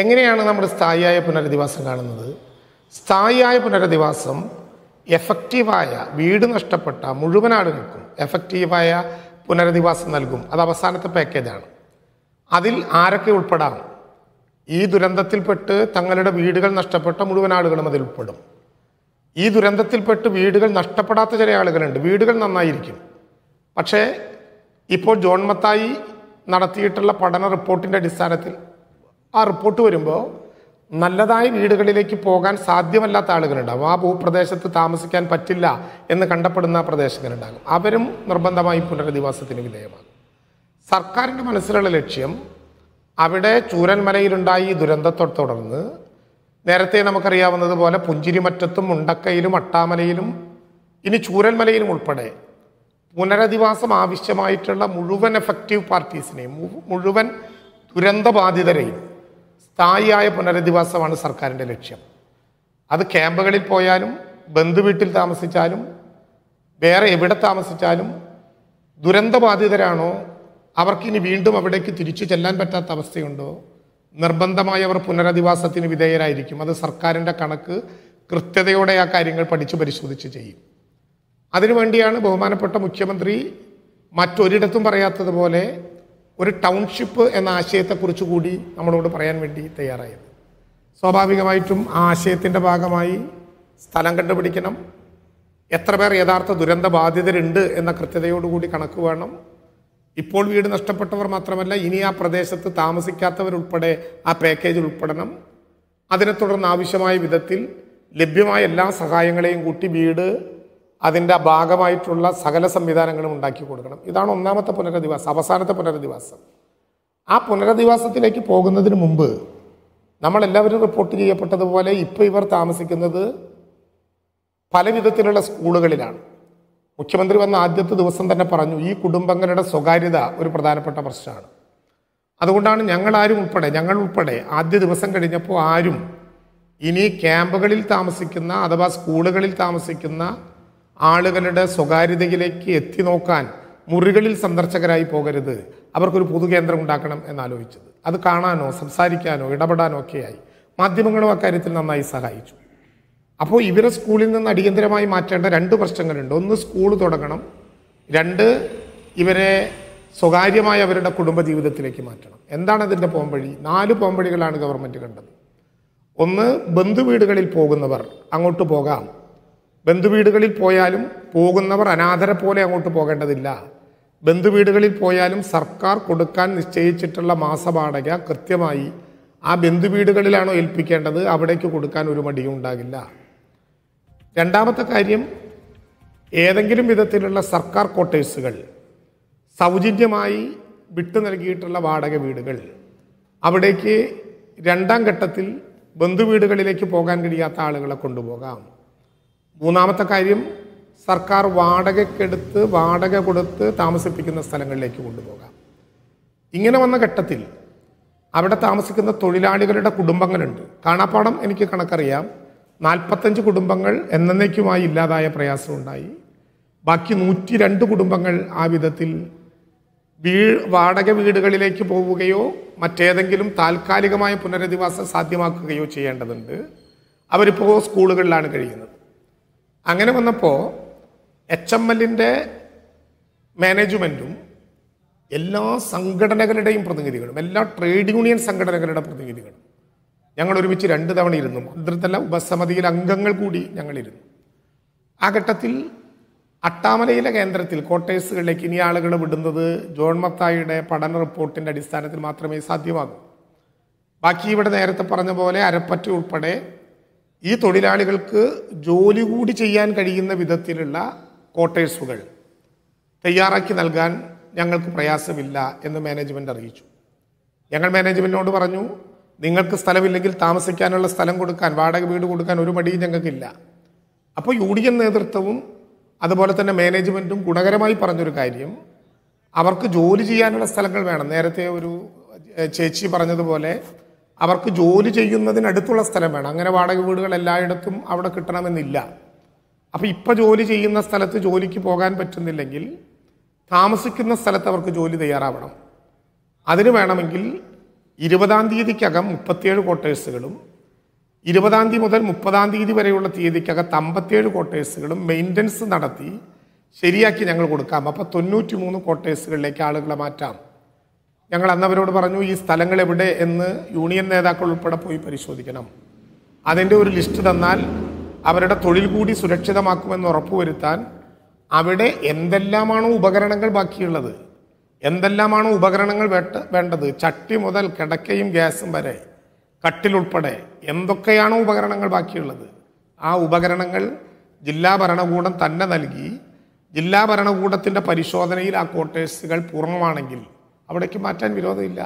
എങ്ങനെയാണ് നമ്മൾ സ്ഥായിയായ പുനരധിവാസം കാണുന്നത് സ്ഥായിയായ പുനരധിവാസം എഫക്റ്റീവായ വീട് നഷ്ടപ്പെട്ട മുഴുവൻ ആളുകൾക്കും എഫക്റ്റീവായ പുനരധിവാസം നൽകും അത് അവസാനത്തെ പാക്കേജാണ് അതിൽ ആരൊക്കെ ഉൾപ്പെടാം ഈ ദുരന്തത്തിൽപ്പെട്ട് തങ്ങളുടെ വീടുകൾ നഷ്ടപ്പെട്ട മുഴുവൻ ആളുകളും അതിൽ ഉൾപ്പെടും ഈ ദുരന്തത്തിൽപ്പെട്ട് വീടുകൾ നഷ്ടപ്പെടാത്ത ചില ആളുകളുണ്ട് വീടുകൾ നന്നായിരിക്കും പക്ഷേ ഇപ്പോൾ ജോൺമത്തായി നടത്തിയിട്ടുള്ള പഠന റിപ്പോർട്ടിൻ്റെ അടിസ്ഥാനത്തിൽ ആ റിപ്പോർട്ട് വരുമ്പോൾ നല്ലതായ വീടുകളിലേക്ക് പോകാൻ സാധ്യമല്ലാത്ത ആളുകളുണ്ടാകും ആ ഭൂപ്രദേശത്ത് താമസിക്കാൻ പറ്റില്ല എന്ന് കണ്ടപ്പെടുന്ന പ്രദേശങ്ങളുണ്ടാകും അവരും നിർബന്ധമായി പുനരധിവാസത്തിന് വിധേയമാകും സർക്കാരിൻ്റെ മനസ്സിലുള്ള ലക്ഷ്യം അവിടെ ചൂരൽമലയിലുണ്ടായ ഈ ദുരന്തത്തെ തുടർന്ന് നേരത്തെ നമുക്കറിയാവുന്നതുപോലെ പുഞ്ചിരിമറ്റത്തും മുണ്ടക്കയിലും അട്ടാമലയിലും ഇനി ചൂരൻമലയിലും ഉൾപ്പെടെ പുനരധിവാസം ആവശ്യമായിട്ടുള്ള മുഴുവൻ എഫക്റ്റീവ് പാർട്ടീസിനെയും മുഴുവൻ ദുരന്തബാധിതരെയും സ്ഥായിയായ പുനരധിവാസമാണ് സർക്കാരിൻ്റെ ലക്ഷ്യം അത് ക്യാമ്പുകളിൽ പോയാലും ബന്ധുവീട്ടിൽ താമസിച്ചാലും വേറെ എവിടെ താമസിച്ചാലും ദുരന്തബാധിതരാണോ അവർക്കിനി വീണ്ടും അവിടേക്ക് തിരിച്ചു ചെല്ലാൻ പറ്റാത്ത അവസ്ഥയുണ്ടോ നിർബന്ധമായി അവർ പുനരധിവാസത്തിന് വിധേയരായിരിക്കും അത് സർക്കാരിൻ്റെ കണക്ക് കൃത്യതയോടെ ആ കാര്യങ്ങൾ പഠിച്ചു പരിശോധിച്ച് ചെയ്യും അതിനുവേണ്ടിയാണ് ബഹുമാനപ്പെട്ട മുഖ്യമന്ത്രി മറ്റൊരിടത്തും പറയാത്തതുപോലെ ഒരു ടൗൺഷിപ്പ് എന്ന ആശയത്തെക്കുറിച്ച് കൂടി നമ്മളോട് പറയാൻ വേണ്ടി തയ്യാറായത് സ്വാഭാവികമായിട്ടും ആ ആശയത്തിൻ്റെ ഭാഗമായി സ്ഥലം കണ്ടുപിടിക്കണം എത്ര പേർ യഥാർത്ഥ ദുരന്ത ബാധിതരുണ്ട് എന്ന കൃത്യതയോടുകൂടി കണക്ക് വേണം ഇപ്പോൾ വീട് നഷ്ടപ്പെട്ടവർ മാത്രമല്ല ഇനി ആ പ്രദേശത്ത് താമസിക്കാത്തവരുൾപ്പെടെ ആ പാക്കേജിൽ ഉൾപ്പെടണം അതിനെ തുടർന്ന് ആവശ്യമായ വിധത്തിൽ ലഭ്യമായ എല്ലാ സഹായങ്ങളെയും കൂട്ടി വീട് അതിൻ്റെ ഭാഗമായിട്ടുള്ള സകല സംവിധാനങ്ങളും ഉണ്ടാക്കി കൊടുക്കണം ഇതാണ് ഒന്നാമത്തെ പുനരധിവാസം അവസാനത്തെ പുനരധിവാസം ആ പുനരധിവാസത്തിലേക്ക് പോകുന്നതിന് മുമ്പ് നമ്മളെല്ലാവരും റിപ്പോർട്ട് ചെയ്യപ്പെട്ടതുപോലെ ഇപ്പോൾ ഇവർ താമസിക്കുന്നത് പല വിധത്തിലുള്ള സ്കൂളുകളിലാണ് മുഖ്യമന്ത്രി വന്ന ആദ്യത്തെ ദിവസം തന്നെ പറഞ്ഞു ഈ കുടുംബങ്ങളുടെ സ്വകാര്യത ഒരു പ്രധാനപ്പെട്ട പ്രശ്നമാണ് അതുകൊണ്ടാണ് ഞങ്ങളാരും ഉൾപ്പെടെ ഞങ്ങൾ ഉൾപ്പെടെ ആദ്യ ദിവസം കഴിഞ്ഞപ്പോൾ ആരും ഇനി ക്യാമ്പുകളിൽ താമസിക്കുന്ന അഥവാ സ്കൂളുകളിൽ താമസിക്കുന്ന ആളുകളുടെ സ്വകാര്യതയിലേക്ക് എത്തി നോക്കാൻ മുറികളിൽ സന്ദർശകരായി പോകരുത് അവർക്കൊരു പൊതുകേന്ദ്രം ഉണ്ടാക്കണം എന്നാലോചിച്ചത് അത് കാണാനോ സംസാരിക്കാനോ ഇടപെടാനോ ഒക്കെയായി മാധ്യമങ്ങളും അക്കാര്യത്തിൽ നന്നായി സഹായിച്ചു അപ്പോൾ ഇവരെ സ്കൂളിൽ നിന്ന് അടിയന്തരമായി മാറ്റേണ്ട രണ്ട് പ്രശ്നങ്ങളുണ്ട് ഒന്ന് സ്കൂൾ തുടങ്ങണം രണ്ട് ഇവരെ സ്വകാര്യമായ അവരുടെ കുടുംബ ജീവിതത്തിലേക്ക് മാറ്റണം എന്താണ് അതിൻ്റെ പോംവഴി നാല് പോംവഴികളാണ് ഗവൺമെൻറ് കണ്ടത് ഒന്ന് ബന്ധുവീടുകളിൽ പോകുന്നവർ അങ്ങോട്ട് പോകാം ബന്ധുവീടുകളിൽ പോയാലും പോകുന്നവർ അനാഥരെ പോലെ അങ്ങോട്ട് പോകേണ്ടതില്ല ബന്ധുവീടുകളിൽ പോയാലും സർക്കാർ കൊടുക്കാൻ നിശ്ചയിച്ചിട്ടുള്ള മാസവാടക കൃത്യമായി ആ ബന്ധുവീടുകളിലാണോ ഏൽപ്പിക്കേണ്ടത് അവിടേക്ക് കൊടുക്കാൻ ഒരു മടിയും ഉണ്ടാകില്ല രണ്ടാമത്തെ കാര്യം ഏതെങ്കിലും വിധത്തിലുള്ള സർക്കാർ ക്വാർട്ടേഴ്സുകൾ സൗജന്യമായി വിട്ടു നൽകിയിട്ടുള്ള വാടക വീടുകൾ അവിടേക്ക് രണ്ടാം ഘട്ടത്തിൽ ബന്ധുവീടുകളിലേക്ക് പോകാൻ കഴിയാത്ത ആളുകളെ കൊണ്ടുപോകാം മൂന്നാമത്തെ കാര്യം സർക്കാർ വാടകയ്ക്കെടുത്ത് വാടക കൊടുത്ത് താമസിപ്പിക്കുന്ന സ്ഥലങ്ങളിലേക്ക് കൊണ്ടുപോകാം ഇങ്ങനെ വന്ന ഘട്ടത്തിൽ അവിടെ താമസിക്കുന്ന തൊഴിലാളികളുടെ കുടുംബങ്ങളുണ്ട് കാണാപ്പാടം എനിക്ക് കണക്കറിയാം നാൽപ്പത്തഞ്ച് കുടുംബങ്ങൾ എന്നേക്കുമായി ഇല്ലാതായ പ്രയാസമുണ്ടായി ബാക്കി നൂറ്റി രണ്ട് കുടുംബങ്ങൾ ആ വിധത്തിൽ വീ വാടക വീടുകളിലേക്ക് പോവുകയോ മറ്റേതെങ്കിലും താൽക്കാലികമായ പുനരധിവാസം സാധ്യമാക്കുകയോ ചെയ്യേണ്ടതുണ്ട് അവരിപ്പോൾ സ്കൂളുകളിലാണ് കഴിയുന്നത് അങ്ങനെ വന്നപ്പോൾ എച്ച് എം എല്ലിൻ്റെ മാനേജ്മെൻറ്റും എല്ലാ സംഘടനകളുടെയും പ്രതിനിധികളും എല്ലാ ട്രേഡ് യൂണിയൻ സംഘടനകളുടെ പ്രതിനിധികളും ഞങ്ങൾ ഒരുമിച്ച് രണ്ട് തവണ ഇരുന്നു മന്ത്രിതല ഉപസമിതിയിൽ അംഗങ്ങൾ കൂടി ഞങ്ങളിരുന്നു ആ ഘട്ടത്തിൽ അട്ടാമലയിലെ കേന്ദ്രത്തിൽ കോട്ടേഴ്സുകളിലേക്ക് ഇനി ആളുകൾ വിടുന്നത് ജോൺ മത്തായിയുടെ പഠന റിപ്പോർട്ടിൻ്റെ അടിസ്ഥാനത്തിൽ മാത്രമേ സാധ്യമാകൂ ബാക്കി ഇവിടെ നേരത്തെ പറഞ്ഞ പോലെ അരപ്പറ്റ ഉൾപ്പെടെ ഈ തൊഴിലാളികൾക്ക് ജോലി കൂടി ചെയ്യാൻ കഴിയുന്ന വിധത്തിലുള്ള കോട്ടേഴ്സുകൾ തയ്യാറാക്കി നൽകാൻ ഞങ്ങൾക്ക് പ്രയാസമില്ല എന്ന് മാനേജ്മെൻ്റ് അറിയിച്ചു ഞങ്ങൾ മാനേജ്മെൻറ്റിനോട് പറഞ്ഞു നിങ്ങൾക്ക് സ്ഥലമില്ലെങ്കിൽ താമസിക്കാനുള്ള സ്ഥലം കൊടുക്കാൻ വാടക വീട് കൊടുക്കാൻ ഒരു മടിയും ഞങ്ങൾക്കില്ല അപ്പോൾ യു ഡി എൻ നേതൃത്വവും അതുപോലെ തന്നെ മാനേജ്മെൻറ്റും ഗുണകരമായി പറഞ്ഞൊരു കാര്യം അവർക്ക് ജോലി ചെയ്യാനുള്ള സ്ഥലങ്ങൾ വേണം നേരത്തെ ഒരു ചേച്ചി പറഞ്ഞതുപോലെ അവർക്ക് ജോലി ചെയ്യുന്നതിനടുത്തുള്ള സ്ഥലം വേണം അങ്ങനെ വാടക വീടുകൾ എല്ലായിടത്തും അവിടെ കിട്ടണമെന്നില്ല അപ്പോൾ ഇപ്പം ജോലി ചെയ്യുന്ന സ്ഥലത്ത് ജോലിക്ക് പോകാൻ പറ്റുന്നില്ലെങ്കിൽ താമസിക്കുന്ന സ്ഥലത്ത് അവർക്ക് ജോലി തയ്യാറാവണം അതിന് വേണമെങ്കിൽ ഇരുപതാം തീയതിക്കകം മുപ്പത്തിയേഴ് ക്വാർട്ടേഴ്സുകളും ഇരുപതാം തീയതി മുതൽ മുപ്പതാം തീയതി വരെയുള്ള തീയതിക്കകത്ത് അമ്പത്തിയേഴ് ക്വാർട്ടേഴ്സുകളും മെയിൻ്റനൻസ് നടത്തി ശരിയാക്കി ഞങ്ങൾ കൊടുക്കാം അപ്പോൾ തൊണ്ണൂറ്റി മൂന്ന് ക്വാർട്ടേഴ്സുകളിലേക്ക് ആളുകളെ മാറ്റാം ഞങ്ങൾ അന്നവരോട് പറഞ്ഞു ഈ സ്ഥലങ്ങൾ എവിടെ എന്ന് യൂണിയൻ നേതാക്കൾ ഉൾപ്പെടെ പോയി പരിശോധിക്കണം അതിൻ്റെ ഒരു ലിസ്റ്റ് തന്നാൽ അവരുടെ തൊഴിൽ കൂടി സുരക്ഷിതമാക്കുമെന്ന് ഉറപ്പുവരുത്താൻ അവിടെ എന്തെല്ലാമാണോ ഉപകരണങ്ങൾ ബാക്കിയുള്ളത് എന്തെല്ലാമാണോ ഉപകരണങ്ങൾ വേട്ട വേണ്ടത് ചട്ടി മുതൽ കിടക്കയും ഗ്യാസും വരെ കട്ടിലുൾപ്പെടെ എന്തൊക്കെയാണോ ഉപകരണങ്ങൾ ബാക്കിയുള്ളത് ആ ഉപകരണങ്ങൾ ജില്ലാ ഭരണകൂടം തന്നെ നൽകി ജില്ലാ ഭരണകൂടത്തിൻ്റെ പരിശോധനയിൽ ആ ക്വാർട്ടേഴ്സുകൾ പൂർണ്ണമാണെങ്കിൽ അവിടേക്ക് മാറ്റാൻ വിരോധമില്ല